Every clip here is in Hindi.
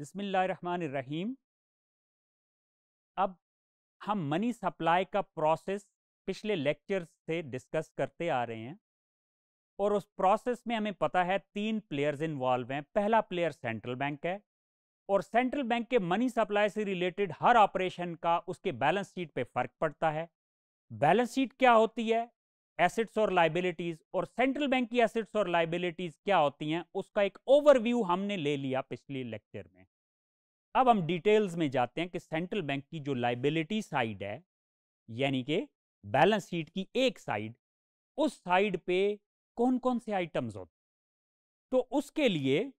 रहीम अब हम मनी सप्लाई का प्रोसेस पिछले लेक्चर से डिस्कस करते आ रहे हैं और उस प्रोसेस में हमें पता है तीन प्लेयर्स इन्वॉल्व हैं पहला प्लेयर सेंट्रल बैंक है और सेंट्रल बैंक के मनी सप्लाई से रिलेटेड हर ऑपरेशन का उसके बैलेंस शीट पे फर्क पड़ता है बैलेंस शीट क्या होती है एसेट्स और लाइबिलिटीज और सेंट्रल बैंक की एसेट्स और लाइबिलिटीज क्या होती हैं उसका एक ओवरव्यू हमने ले लिया पिछले लेक्चर में अब हम डिटेल्स में जाते हैं कि सेंट्रल बैंक की जो लाइबिलिटी साइड है यानी कि बैलेंस शीट की एक साइड उस साइड पे कौन कौन से आइटम्स होते तो उसके लिए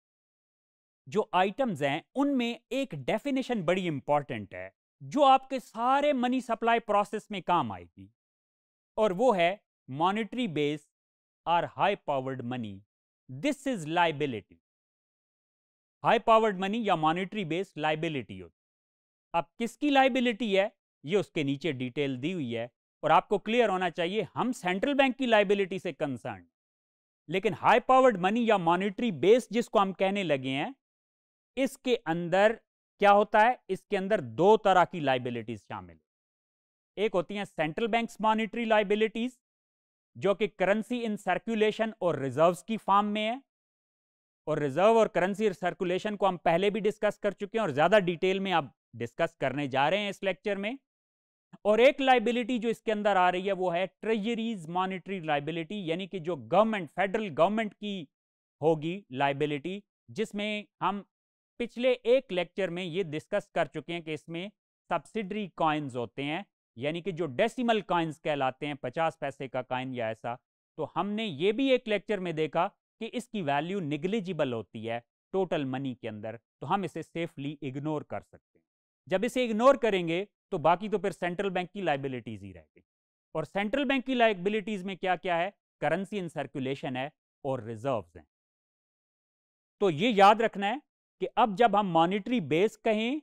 जो आइटम्स हैं उनमें एक डेफिनेशन बड़ी इंपॉर्टेंट है जो आपके सारे मनी सप्लाई प्रोसेस में काम आएगी और वो है monetary base or high powered money. This is liability. High powered money या मॉनेटरी बेस लाइबिलिटी होती अब किसकी लाइबिलिटी है ये उसके नीचे डिटेल दी हुई है और आपको क्लियर होना चाहिए हम सेंट्रल बैंक की लाइबिलिटी से कंसर्न लेकिन हाई पावर्ड मनी या monetary बेस जिसको हम कहने लगे हैं इसके अंदर क्या होता है इसके अंदर दो तरह की लाइबिलिटीज शामिल एक होती हैं सेंट्रल बैंक मॉनिटरी लाइबिलिटीज जो कि करेंसी इन सर्कुलेशन और रिजर्व्स की फॉर्म में है और रिजर्व और करेंसी सर्कुलेशन को हम पहले भी डिस्कस कर चुके हैं और ज़्यादा डिटेल में आप डिस्कस करने जा रहे हैं इस लेक्चर में और एक लाइबिलिटी जो इसके अंदर आ रही है वो है ट्रेजरीज मॉनिटरी लाइबिलिटी यानी कि जो गवर्नमेंट फेडरल गवर्नमेंट की होगी लाइबिलिटी जिसमें हम पिछले एक लेक्चर में ये डिस्कस कर चुके हैं कि इसमें सब्सिडरी कॉइन्स होते हैं यानी कि जो डेसिमल काइंस कहलाते हैं पचास पैसे का काइन या ऐसा तो हमने ये भी एक लेक्चर में देखा कि इसकी वैल्यू निगलिजिबल होती है टोटल मनी के अंदर तो हम इसे सेफली इग्नोर कर सकते हैं जब इसे इग्नोर करेंगे तो बाकी तो फिर सेंट्रल बैंक की लाइबिलिटीज ही रह गई और सेंट्रल बैंक की लाइबिलिटीज में क्या क्या है करेंसी इन सर्कुलेशन है और रिजर्व है तो ये याद रखना है कि अब जब हम मॉनिटरी बेस कहें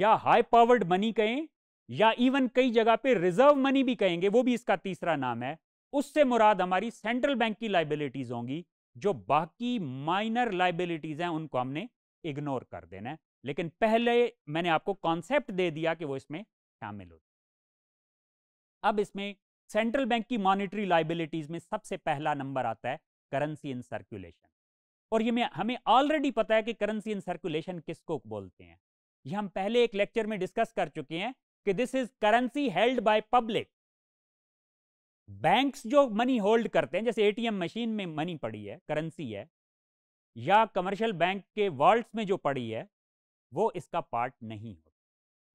या हाई पावर्ड मनी कहें या इवन कई जगह पे रिजर्व मनी भी कहेंगे वो भी इसका तीसरा नाम है उससे मुराद हमारी सेंट्रल बैंक की लाइबिलिटीज होंगी जो बाकी माइनर लाइबिलिटीज हैं उनको हमने इग्नोर कर देना है लेकिन पहले मैंने आपको कॉन्सेप्ट दे दिया कि वो इसमें शामिल हो अब इसमें सेंट्रल बैंक की मॉनिटरी लाइबिलिटीज में सबसे पहला नंबर आता है करेंसी इन सर्कुलेशन और ये हमें ऑलरेडी पता है कि करेंसी इन सर्कुलेशन किसको बोलते हैं ये हम पहले एक लेक्चर में डिस्कस कर चुके हैं कि this is currency held by public banks जो मनी होल्ड करते हैं जैसे एटीएम मशीन में मनी पड़ी है करेंसी है या कमर्शियल बैंक के वॉल्ट में जो पड़ी है वो इसका पार्ट नहीं होता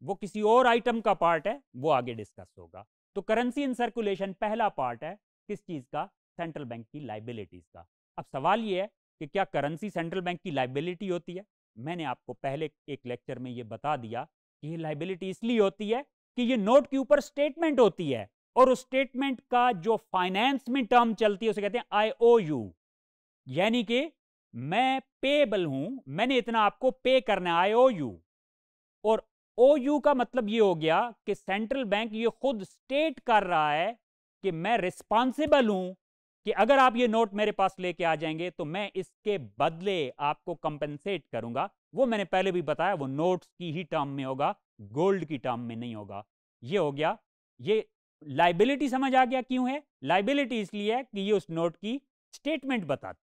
वो किसी और आइटम का पार्ट है वो आगे डिस्कस होगा तो करेंसी इन सर्कुलेशन पहला पार्ट है किस चीज़ का सेंट्रल बैंक की लाइबिलिटीज़ का अब सवाल ये है कि क्या करेंसी सेंट्रल बैंक की लाइबिलिटी होती है मैंने आपको पहले एक लेक्चर में ये बता दिया ये लाइबिलिटी इसलिए होती है कि ये नोट के ऊपर स्टेटमेंट होती है और उस स्टेटमेंट का जो फाइनेंस में टर्म चलती है उसे कहते हैं यू यानी कि मैं पेबल हूं मैंने इतना आपको पे करना है यू और यू का मतलब ये हो गया कि सेंट्रल बैंक ये खुद स्टेट कर रहा है कि मैं रिस्पॉन्सिबल हूं कि अगर आप ये नोट मेरे पास लेके आ जाएंगे तो मैं इसके बदले आपको कंपेंसेट करूंगा वो मैंने पहले भी बताया वो नोट्स की ही टर्म में होगा गोल्ड की टर्म में नहीं होगा ये हो गया ये लाइबिलिटी समझ आ गया क्यों है लाइबिलिटी इसलिए है कि ये उस नोट की स्टेटमेंट बताती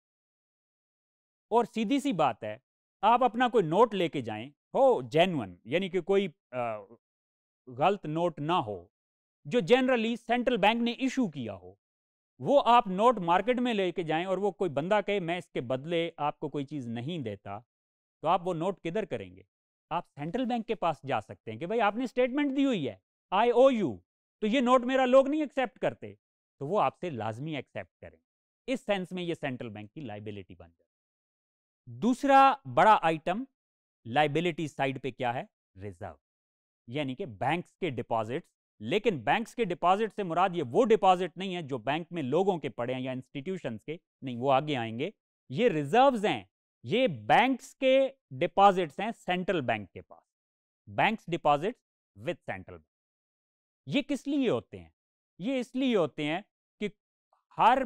और सीधी सी बात है आप अपना कोई नोट लेके जाएं हो जेनुअन यानी कि कोई आ, गलत नोट ना हो जो जनरली सेंट्रल बैंक ने इशू किया हो वो आप नोट मार्केट में लेके जाएं और वो कोई बंदा कहे मैं इसके बदले आपको कोई चीज़ नहीं देता तो आप वो नोट किधर करेंगे आप सेंट्रल बैंक के पास जा सकते हैं कि भाई आपने स्टेटमेंट दी हुई है आई ओ यू तो ये नोट मेरा लोग नहीं एक्सेप्ट करते तो वो आपसे लाजमी एक्सेप्ट करें इस सेंस में ये सेंट्रल बैंक की लाइबिलिटी बन जाती दूसरा बड़ा आइटम लाइबिलिटी साइड पे क्या है रिजर्व यानी कि बैंक्स के डिपॉजिट्स लेकिन बैंक्स के डिपॉजिट से मुराद ये वो डिपॉजिट नहीं है जो बैंक में लोगों के पड़े हैं या इंस्टीट्यूशंस के नहीं वो आगे आएंगे ये रिजर्व्स हैं ये बैंक्स के डिपॉजिट्स हैं सेंट्रल बैंक के पास banks deposits with central bank ये किस लिए होते हैं ये इसलिए होते हैं कि हर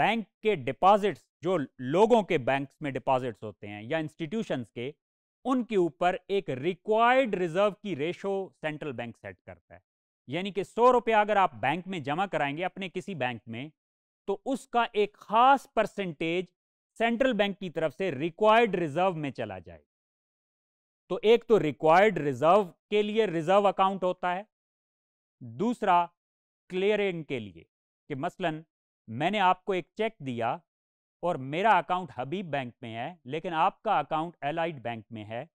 बैंक के डिपॉजिट्स जो लोगों के बैंक्स में डिपॉजिट्स होते हैं या इंस्टीट्यूशंस के उनके ऊपर एक रिक्वायर्ड रिजर्व की रेशो सेंट्रल बैंक सेट करता है यानी कि सौ रुपया अगर आप बैंक में जमा कराएंगे अपने किसी बैंक में तो उसका एक खास परसेंटेज सेंट्रल बैंक की तरफ से रिक्वायर्ड रिजर्व में चला जाएगा तो एक तो रिक्वायर्ड रिजर्व के लिए रिजर्व अकाउंट होता है दूसरा क्लियरिंग के लिए कि मसलन मैंने आपको एक चेक दिया और मेरा अकाउंट हबीब बैंक में है लेकिन आपका अकाउंट एलाइड बैंक में है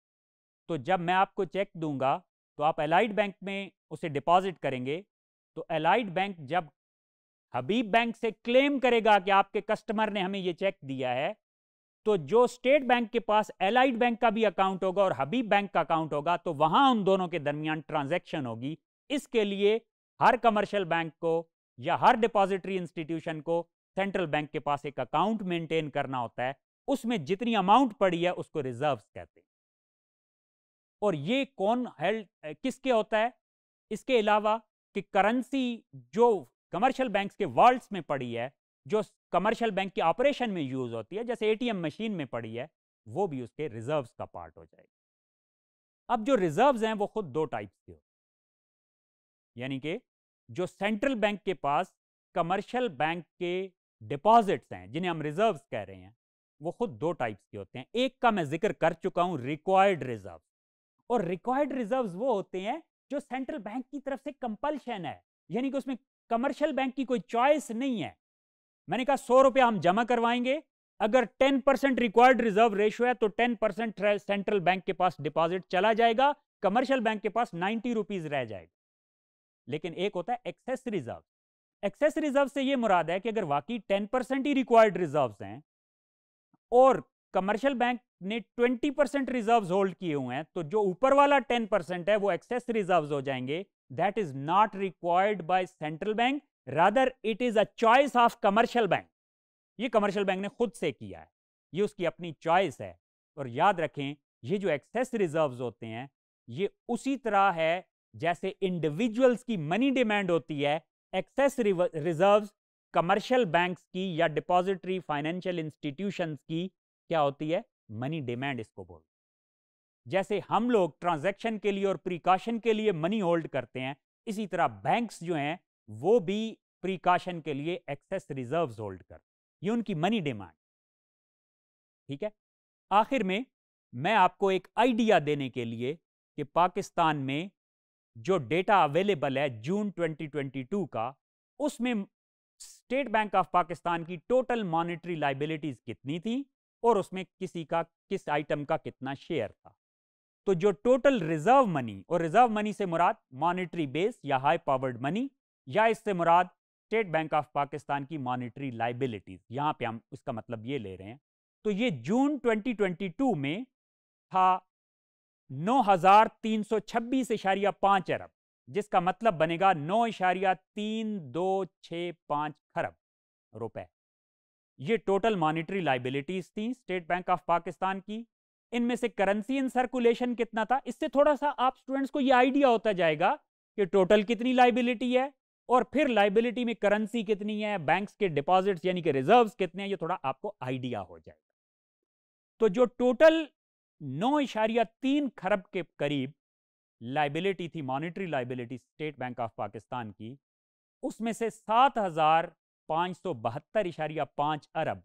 तो जब मैं आपको चेक दूंगा तो आप एलाइड बैंक में उसे डिपॉजिट करेंगे तो एलाइड बैंक जब हबीब बैंक से क्लेम करेगा कि आपके कस्टमर ने हमें ये चेक दिया है तो जो स्टेट बैंक के पास एलाइड बैंक का भी अकाउंट होगा और हबीब बैंक का अकाउंट होगा तो वहां उन दोनों के दरमियान ट्रांजैक्शन होगी इसके लिए हर कमर्शियल बैंक को या हर डिपॉजिटरी इंस्टीट्यूशन को सेंट्रल बैंक के पास एक अकाउंट मेंटेन करना होता है उसमें जितनी अमाउंट पड़ी है उसको रिजर्व कहते हैं और ये कौन हेल्ड किसके होता है इसके अलावा कि करेंसी जो कमर्शियल बैंक्स के वर्ल्ड्स में पड़ी है जो कमर्शियल बैंक के ऑपरेशन में यूज होती है जैसे एटीएम मशीन में पड़ी है वो भी उसके रिजर्व्स का पार्ट हो जाएगी अब जो रिजर्व्स हैं वो खुद दो टाइप्स के होते यानी कि जो सेंट्रल बैंक के पास कमर्शियल बैंक के डिपॉजिट्स हैं जिन्हें हम रिजर्व्स कह रहे हैं वो खुद दो टाइप्स के होते हैं एक का मैं जिक्र कर चुका हूं रिक्वायर्ड रिजर्व और रिक्वायर्ड रिजर्व वो होते हैं जो सेंट्रल बैंक की तरफ से कंपल्शन है यानी कि उसमें कमर्शियल बैंक की कोई चॉइस नहीं है मैंने कहा सौ रुपया हम जमा करवाएंगे अगर 10 परसेंट रिक्वायर्ड रिजर्व रेशो है तो 10 परसेंट सेंट्रल बैंक के पास डिपॉजिट चला जाएगा कमर्शियल बैंक के पास नाइन्टी रुपीज रह जाएगा लेकिन एक होता है एक्सेस रिजर्व एक्सेस रिजर्व से यह मुराद है कि अगर वाकई 10 परसेंट ही रिक्वायर्ड रिजर्व हैं और कमर्शियल बैंक ने 20 परसेंट रिजर्व होल्ड किए हुए हैं तो जो ऊपर वाला 10 परसेंट है वो एक्सेस रिजर्व हो जाएंगे that is not required by central bank rather it is a choice of commercial bank ye commercial bank ne khud se kiya hai ye uski apni choice hai aur yaad rakhein ye jo excess reserves hote hain ye usi tarah hai jaise individuals ki money demand hoti hai excess reserves commercial banks ki ya depository financial institutions ki kya hoti hai money demand isko बोल जैसे हम लोग ट्रांजैक्शन के लिए और प्रिकॉशन के लिए मनी होल्ड करते हैं इसी तरह बैंक्स जो हैं वो भी प्रिकॉशन के लिए एक्सेस रिजर्व होल्ड कर ये उनकी मनी डिमांड ठीक है आखिर में मैं आपको एक आइडिया देने के लिए कि पाकिस्तान में जो डेटा अवेलेबल है जून 2022 का उसमें स्टेट बैंक ऑफ पाकिस्तान की टोटल मॉनेटरी लाइबिलिटीज़ कितनी थी और उसमें किसी का किस आइटम का कितना शेयर था तो जो टोटल रिजर्व मनी और रिजर्व मनी से मुराद मॉनिटरी बेस या हाई पावर्ड मनी या इससे मुराद स्टेट बैंक ऑफ पाकिस्तान की मॉनिटरी लाइबिलिटीज यहां पे हम इसका मतलब ये ले रहे हैं तो ये जून 2022 में था नौ हजार तीन सौ छब्बीस इशारिया पांच अरब जिसका मतलब बनेगा नौ इशारिया तीन दो छ पांच खरब रुपए ये टोटल मॉनिटरी लाइबिलिटीज थी स्टेट बैंक ऑफ पाकिस्तान की इनमें से करेंसी इन सर्कुलेशन कितना था इससे थोड़ा सा आप स्टूडेंट्स को ये आइडिया होता जाएगा कि टोटल कितनी लाइबिलिटी है और फिर लाइबिलिटी में करेंसी कितनी है बैंक्स के डिपॉजिट्स यानी कि रिजर्व्स कितने हैं ये थोड़ा आपको आइडिया हो जाएगा तो जो टोटल नौ इशारिया तीन खरब के करीब लाइबिलिटी थी monetary liability State Bank of Pakistan की उसमें से सात हजार पांच सौ बहत्तर इशारिया पांच अरब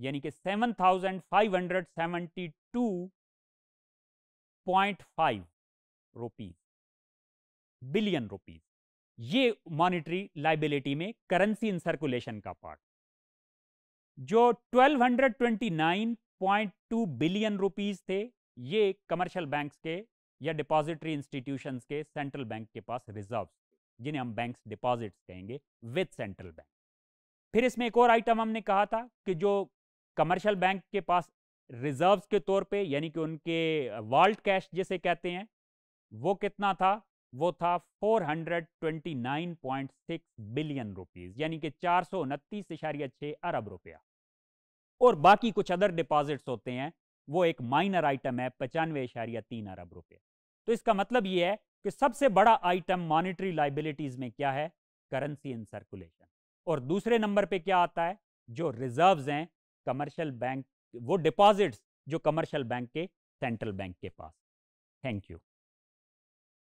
यानी कि 7,572.5 रुपीस बिलियन रुपीस ये मॉनिटरी लाइबिलिटी में करेंसी इन सर्कुलेशन का पार्ट जो 1229.2 बिलियन रुपीस थे ये कमर्शियल बैंक्स के या डिपॉजिटरी इंस्टीट्यूशंस के सेंट्रल बैंक के पास रिजर्व जिन्हें हम बैंक्स डिपॉजिट्स कहेंगे विद सेंट्रल बैंक फिर इसमें एक और आइटम हमने कहा था कि जो कमर्शियल बैंक के पास रिजर्व्स के तौर पे यानी कि उनके वर्ल्ड कैश जिसे कहते हैं वो कितना था वो था 429.6 बिलियन रुपीस यानी कि चार सौ अरब रुपया और बाकी कुछ अदर डिपॉजिट्स होते हैं वो एक माइनर आइटम है पचानवे इशारिया तीन अरब रुपये तो इसका मतलब ये है कि सबसे बड़ा आइटम मॉनिटरी लाइबिलिटीज में क्या है करेंसी इन सर्कुलेशन और दूसरे नंबर पे क्या आता है जो रिजर्व्स हैं कमर्शियल बैंक वो डिपॉजिट्स जो कमर्शियल बैंक के सेंट्रल बैंक के पास थैंक यू